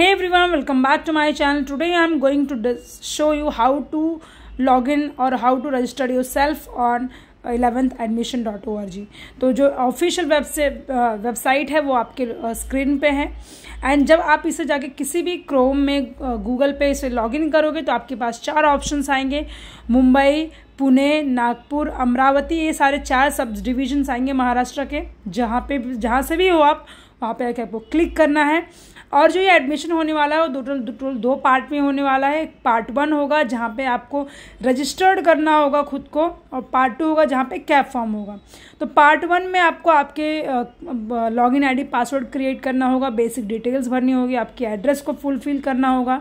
hey everyone welcome back to my channel today going going to show you how to log in or how to register yourself on eleventh admission dot O R G तो जो official web से website uh, है वो आपके screen uh, पे है and जब आप इसे जाके किसी भी क्रोम में गूगल पे इसे लॉगिन करोगे तो आपके पास चार ऑप्शंस आएंगे मुंबई पुणे नागपुर अमरावती ये सारे चार सब डिविजन्स आएंगे महाराष्ट्र के जहाँ पे जहाँ से भी हो आप वहाँ पे आपको क्लिक करना है और जो ये एडमिशन होने वाला है वो दो टोटल दो, दो पार्ट में होने वाला है पार्ट वन होगा जहाँ पे आपको रजिस्टर्ड करना होगा खुद को और पार्ट टू होगा जहाँ पे कैप फॉर्म होगा तो पार्ट वन में आपको आपके लॉग इन पासवर्ड क्रिएट करना होगा बेसिक डिटेल्स भरनी होगी आपकी एड्रेस को फुलफिल करना होगा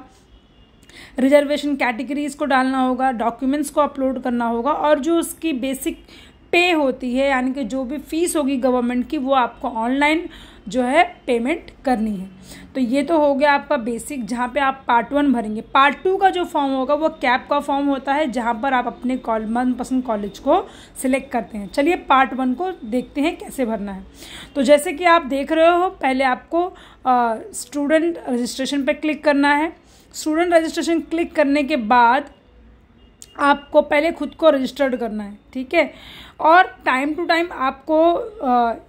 रिजर्वेशन कैटेगरीज को डालना होगा डॉक्यूमेंट्स को अपलोड करना होगा और जो उसकी बेसिक पे होती है यानी कि जो भी फीस होगी गवर्नमेंट की वो आपको ऑनलाइन जो है पेमेंट करनी है तो ये तो हो गया आपका बेसिक जहाँ पे आप पार्ट वन भरेंगे पार्ट टू का जो फॉर्म होगा वो कैप का फॉर्म होता है जहाँ पर आप अपने कॉल मनपसंद कॉलेज को सिलेक्ट करते हैं चलिए पार्ट वन को देखते हैं कैसे भरना है तो जैसे कि आप देख रहे हो पहले आपको स्टूडेंट रजिस्ट्रेशन पर क्लिक करना है स्टूडेंट रजिस्ट्रेशन क्लिक करने के बाद आपको पहले खुद को रजिस्टर्ड करना है ठीक है और टाइम टू टाइम आपको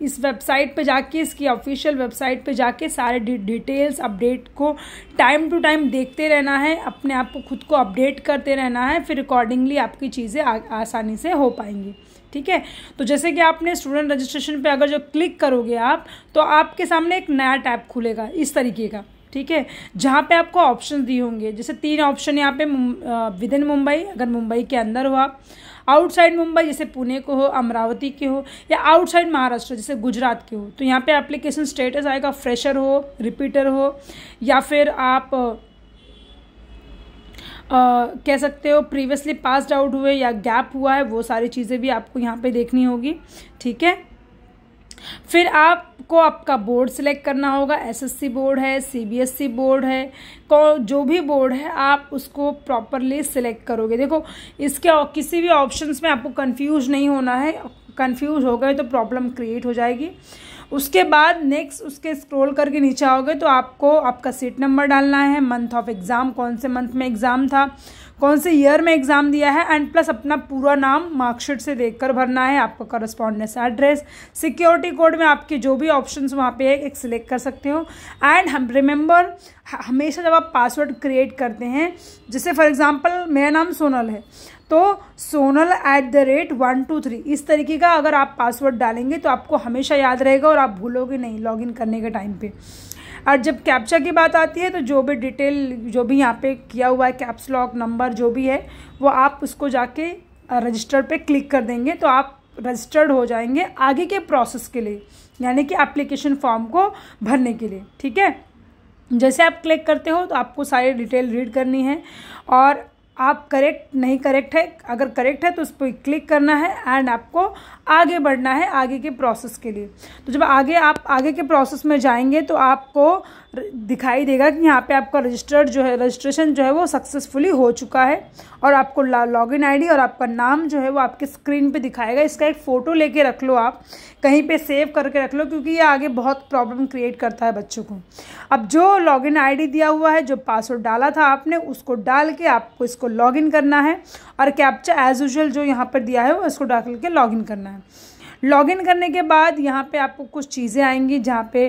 इस वेबसाइट पे जाके इसकी ऑफिशियल वेबसाइट पे जाके सारे डिटेल्स अपडेट को टाइम टू टाइम देखते रहना है अपने आप को खुद को अपडेट करते रहना है फिर अकॉर्डिंगली आपकी चीज़ें आसानी से हो पाएंगी ठीक है तो जैसे कि आपने स्टूडेंट रजिस्ट्रेशन पे अगर जो क्लिक करोगे आप तो आपके सामने एक नया टैब खुलेगा इस तरीके का ठीक है जहाँ पे आपको ऑप्शन दिए होंगे जैसे तीन ऑप्शन यहाँ पे विद इन मुंबई अगर मुंबई के अंदर हो आप आउटसाइड मुंबई जैसे पुणे को हो अमरावती के हो या आउटसाइड महाराष्ट्र जैसे गुजरात के हो तो यहाँ पे एप्लीकेशन स्टेटस आएगा फ्रेशर हो रिपीटर हो या फिर आप Uh, कह सकते हो प्रीवियसली पासड आउट हुए या गैप हुआ है वो सारी चीज़ें भी आपको यहाँ पे देखनी होगी ठीक है फिर आपको आपका बोर्ड सिलेक्ट करना होगा एसएससी बोर्ड है सीबीएसई बोर्ड e है जो भी बोर्ड है आप उसको प्रॉपरली सिलेक्ट करोगे देखो इसके किसी भी ऑप्शंस में आपको कंफ्यूज नहीं होना है कंफ्यूज हो गए तो प्रॉब्लम क्रिएट हो जाएगी उसके बाद नेक्स्ट उसके स्क्रॉल करके नीचे आओगे तो आपको आपका सीट नंबर डालना है मंथ ऑफ एग्ज़ाम कौन से मंथ में एग्ज़ाम था कौन से ईयर में एग्ज़ाम दिया है एंड प्लस अपना पूरा नाम मार्कशीट से देखकर भरना है आपका करस्पॉन्डेंस एड्रेस सिक्योरिटी कोड में आपके जो भी ऑप्शन वहाँ पे है एक सिलेक्ट कर सकते हो एंड हम रिमेंबर हमेशा जब आप पासवर्ड क्रिएट करते हैं जैसे फॉर एग्ज़ाम्पल मेरा नाम सोनल है तो Sonal at the rate one two three इस तरीके का अगर आप पासवर्ड डालेंगे तो आपको हमेशा याद रहेगा और आप भूलोगे नहीं लॉगिन करने के टाइम पे और जब कैप्चा की बात आती है तो जो भी डिटेल जो भी यहाँ पे किया हुआ है कैप्स लॉक नंबर जो भी है वो आप उसको जाके रजिस्टर पे क्लिक कर देंगे तो आप रजिस्टर्ड हो जाएंगे आगे के प्रोसेस के लिए यानी कि एप्लीकेशन फॉर्म को भरने के लिए ठीक है जैसे आप क्लिक करते हो तो आपको सारी डिटेल रीड करनी है और आप करेक्ट नहीं करेक्ट है अगर करेक्ट है तो उस पर क्लिक करना है एंड आपको आगे बढ़ना है आगे के प्रोसेस के लिए तो जब आगे आप आगे के प्रोसेस में जाएंगे तो आपको दिखाई देगा कि यहाँ पे आपका रजिस्टर्ड जो है रजिस्ट्रेशन जो है वो सक्सेसफुली हो चुका है और आपको लॉग इन आई और आपका नाम जो है वो आपके स्क्रीन पे दिखाएगा इसका एक फ़ोटो लेके रख लो आप कहीं पे सेव करके रख लो क्योंकि ये आगे बहुत प्रॉब्लम क्रिएट करता है बच्चों को अब जो लॉग इन दिया हुआ है जो पासवर्ड डाला था आपने उसको डाल के आपको इसको लॉग करना है और कैप्चा एज़ यूजल जो यहाँ पर दिया है वो इसको डाल के लॉग करना है लॉगिन करने के बाद यहाँ पे आपको कुछ चीज़ें आएंगी जहाँ पे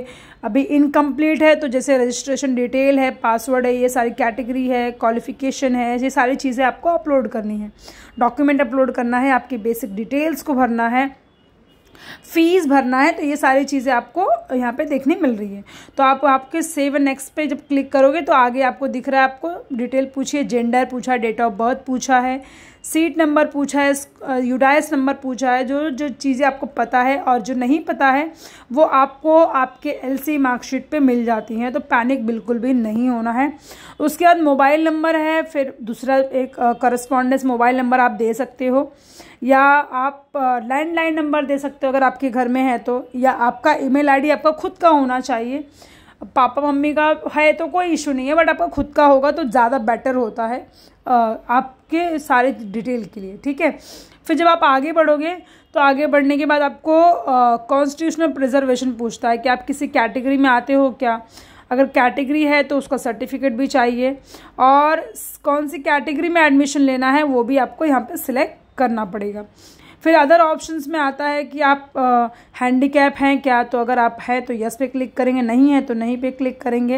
अभी इनकम्प्लीट है तो जैसे रजिस्ट्रेशन डिटेल है पासवर्ड है ये सारी कैटेगरी है क्वालिफिकेशन है ये सारी चीज़ें आपको अपलोड करनी है डॉक्यूमेंट अपलोड करना है आपकी बेसिक डिटेल्स को भरना है फीस भरना है तो ये सारी चीज़ें आपको यहाँ पे देखने मिल रही है तो आप आपके सेव नेक्स्ट पे जब क्लिक करोगे तो आगे आपको दिख रहा है आपको डिटेल पूछिए जेंडर पूछा डेट ऑफ बर्थ पूछा है सीट नंबर पूछा है यूडाइस नंबर पूछा है जो जो चीज़ें आपको पता है और जो नहीं पता है वो आपको आपके एलसी मार्कशीट पे मिल जाती हैं तो पैनिक बिल्कुल भी नहीं होना है उसके बाद मोबाइल नंबर है फिर दूसरा एक करस्पॉन्डेंस मोबाइल नंबर आप दे सकते हो या आप लैंडलाइन नंबर दे सकते हो अगर आपके घर में है तो या आपका ईमेल आईडी आपका खुद का होना चाहिए पापा मम्मी का है तो कोई इशू नहीं है बट आपका खुद का होगा तो ज़्यादा बेटर होता है आप आपके सारे डिटेल के लिए ठीक है फिर जब आप आगे बढ़ोगे तो आगे बढ़ने के बाद आपको कॉन्स्टिट्यूशनल प्रिजर्वेशन पूछता है कि आप किसी कैटेगरी में आते हो क्या अगर कैटेगरी है तो उसका सर्टिफिकेट भी चाहिए और कौन सी कैटेगरी में एडमिशन लेना है वो भी आपको यहाँ पे सिलेक्ट करना पड़ेगा फिर अदर ऑप्शंस में आता है कि आप हैंडीकैप हैं क्या तो अगर आप है तो यस पे क्लिक करेंगे नहीं है तो नहीं पे क्लिक करेंगे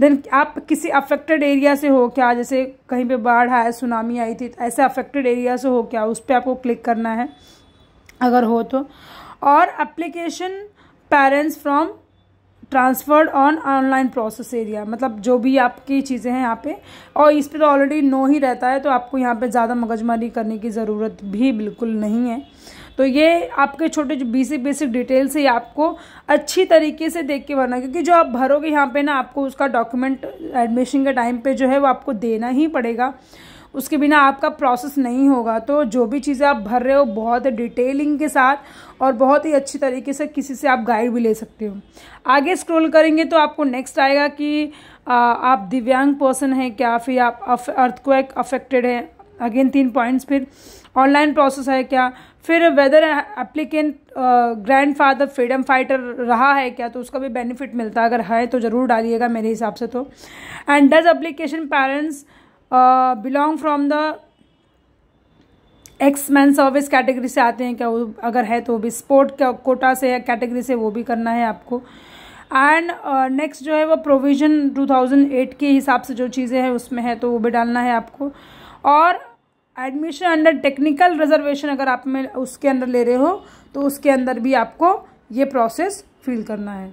देन आप किसी अफेक्टेड एरिया से हो क्या जैसे कहीं पे बाढ़ आए सुनामी आई थी तो ऐसे अफेक्टेड एरिया से हो क्या उस पर आपको क्लिक करना है अगर हो तो और application parents from transferred on online process area मतलब जो भी आपकी चीज़ें हैं यहाँ पे और इस पर तो ऑलरेडी नो ही रहता है तो आपको यहाँ पे ज़्यादा मगजमारी करने की ज़रूरत भी बिल्कुल नहीं है तो ये आपके छोटे जो बेसिक बेसिक डिटेल्स है आपको अच्छी तरीके से देख के भरना क्योंकि जो आप भरोगे यहाँ पे ना आपको उसका डॉक्यूमेंट एडमिशन के टाइम पे जो है वो आपको देना ही पड़ेगा उसके बिना आपका प्रोसेस नहीं होगा तो जो भी चीज़ें आप भर रहे हो बहुत डिटेलिंग के साथ और बहुत ही अच्छी तरीके से किसी से आप गाइड भी ले सकते हो आगे स्क्रॉल करेंगे तो आपको नेक्स्ट आएगा कि आ, आप दिव्यांग पर्सन हैं क्या फिर आप अर्थक्वेक अफेक्टेड हैं अगेन तीन पॉइंट्स फिर ऑनलाइन प्रोसेस है क्या फिर whether applicant grandfather freedom fighter रहा है क्या तो उसका भी बेनिफिट मिलता है अगर है तो ज़रूर डालिएगा मेरे हिसाब से तो and does application parents belong from the ex man service category से आते हैं क्या वो अगर है तो भी स्पोर्ट कोटा से कैटेगरी से वो भी करना है आपको एंड नेक्स्ट uh, जो है वो प्रोविज़न 2008 के हिसाब से जो चीज़ें हैं उसमें है तो वो भी डालना है आपको और एडमिशन अंडर टेक्निकल रिजर्वेशन अगर आप में उसके अंदर ले रहे हो तो उसके अंदर भी आपको ये प्रोसेस फिल करना है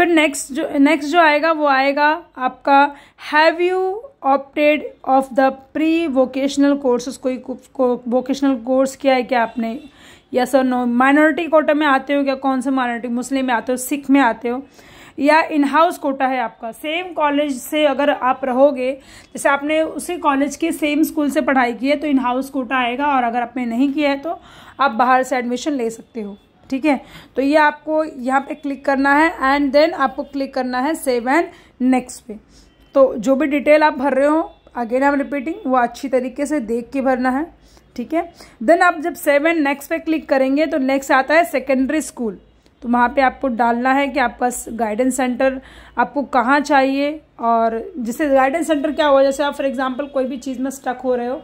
फिर नेक्स्ट जो नेक्स्ट जो आएगा वो आएगा आपका have you opted of the pre vocational courses कोई को वोकेशनल कोर्स किया है क्या आपने या सर नो माइनॉरिटी कोटा में आते हो क्या कौन से माइनॉरिटी मुस्लिम में आते हो सिख में आते हो या इन हाउस कोटा है आपका सेम कॉलेज से अगर आप रहोगे जैसे आपने उसी कॉलेज के सेम स्कूल से पढ़ाई की है तो इन हाउस कोटा आएगा और अगर आपने नहीं किया है तो आप बाहर से एडमिशन ले सकते हो ठीक है तो ये आपको यहाँ पे क्लिक करना है एंड देन आपको क्लिक करना है सेव एंड नेक्स्ट पे तो जो भी डिटेल आप भर रहे हो अगेन आई एम रिपीटिंग वो अच्छी तरीके से देख के भरना है ठीक है देन आप जब सेवन नेक्स्ट पे क्लिक करेंगे तो नेक्स्ट आता है सेकेंडरी स्कूल तो वहाँ पे आपको डालना है कि आपका गाइडेंस सेंटर आपको कहाँ चाहिए और जैसे गाइडेंस सेंटर क्या हुआ जैसे आप फॉर एग्जांपल कोई भी चीज़ में स्टक हो रहे हो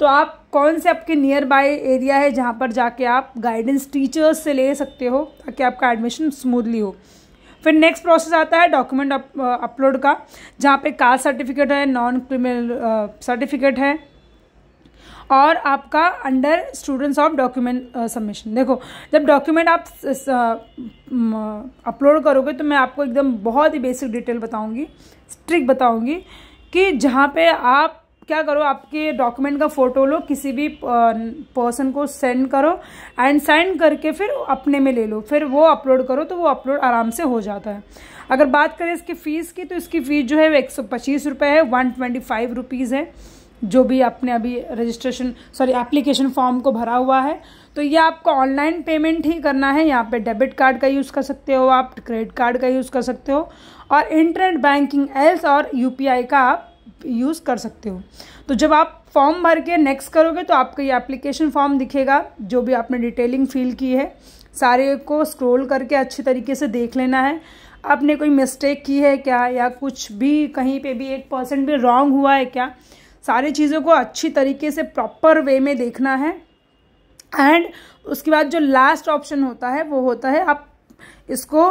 तो आप कौन से आपके नियर बाय एरिया है जहाँ पर जाके आप गाइडेंस टीचर्स से ले सकते हो ताकि आपका एडमिशन स्मूथली हो फिर नेक्स्ट प्रोसेस आता है डॉक्यूमेंट अपलोड uh, का जहाँ पे कास्ट सर्टिफिकेट है नॉन क्रिमिनल सर्टिफिकेट है और आपका under students of document submission देखो जब डॉक्यूमेंट आप अपलोड uh, करोगे तो मैं आपको एकदम बहुत ही बेसिक डिटेल बताऊंगी स्ट्रिक बताऊंगी कि जहाँ पे आप क्या करो आपके डॉक्यूमेंट का फ़ोटो लो किसी भी पर्सन को सेंड करो एंड सेंड करके फिर अपने में ले लो फिर वो अपलोड करो तो वो अपलोड आराम से हो जाता है अगर बात करें इसकी फ़ीस की तो इसकी फ़ीस जो है वो एक सौ पच्चीस रुपये है वन ट्वेंटी फाइव रुपीज़ है जो भी आपने अभी रजिस्ट्रेशन सॉरी एप्लीकेशन फॉर्म को भरा हुआ है तो ये आपको ऑनलाइन पेमेंट ही करना है यहाँ पे डेबिट कार्ड का यूज़ कर सकते हो आप क्रेडिट कार्ड का यूज़ कर सकते हो और इंटरनेट बैंकिंग एल्स और यूपीआई का आप यूज़ कर सकते हो तो जब आप फॉर्म भर के नेक्स्ट करोगे तो आपका ये एप्लीकेशन फॉर्म दिखेगा जो भी आपने डिटेलिंग फिल की है सारे को स्क्रॉल करके अच्छी तरीके से देख लेना है आपने कोई मिस्टेक की है क्या या कुछ भी कहीं पे भी एक परसेंट भी रॉन्ग हुआ है क्या सारी चीज़ों को अच्छी तरीके से प्रॉपर वे में देखना है एंड उसके बाद जो लास्ट ऑप्शन होता है वो होता है आप इसको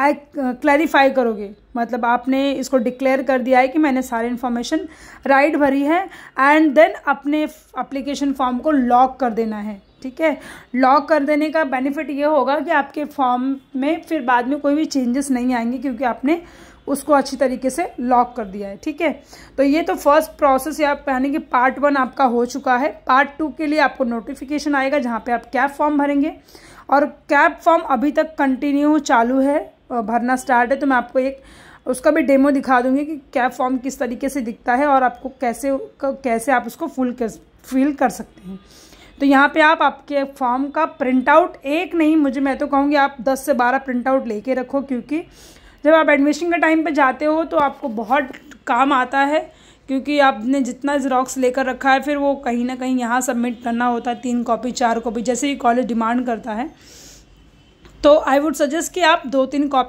आई क्लैरिफाई करोगे मतलब आपने इसको डिक्लेयर कर दिया है कि मैंने सारी इन्फॉर्मेशन राइट भरी है एंड देन अपने अप्लीकेशन फॉर्म को लॉक कर देना है ठीक है लॉक कर देने का बेनिफिट ये होगा कि आपके फॉर्म में फिर बाद में कोई भी चेंजेस नहीं आएंगे क्योंकि आपने उसको अच्छी तरीके से लॉक कर दिया है ठीक है तो ये तो फर्स्ट प्रोसेस या यानी कि पार्ट वन आपका हो चुका है पार्ट टू के लिए आपको नोटिफिकेशन आएगा जहाँ पे आप क्या फॉर्म भरेंगे और कैब फॉर्म अभी तक कंटिन्यू चालू है भरना स्टार्ट है तो मैं आपको एक उसका भी डेमो दिखा दूंगी कि कैब फॉर्म किस तरीके से दिखता है और आपको कैसे कैसे आप उसको फुल कर फिल कर सकते हैं तो यहाँ पे आप आपके फॉर्म का प्रिंट आउट एक नहीं मुझे मैं तो कहूँगी आप 10 से 12 प्रिंट आउट लेके रखो क्योंकि जब आप एडमिशन के टाइम पे जाते हो तो आपको बहुत काम आता है क्योंकि आपने जितना जेरोक्स लेकर रखा है फिर वो कहीं ना कहीं यहाँ सबमिट करना होता है तीन कॉपी चार कॉपी जैसे ही कॉलेज डिमांड करता है तो आई वुड सजेस्ट कि आप दो तीन कॉपी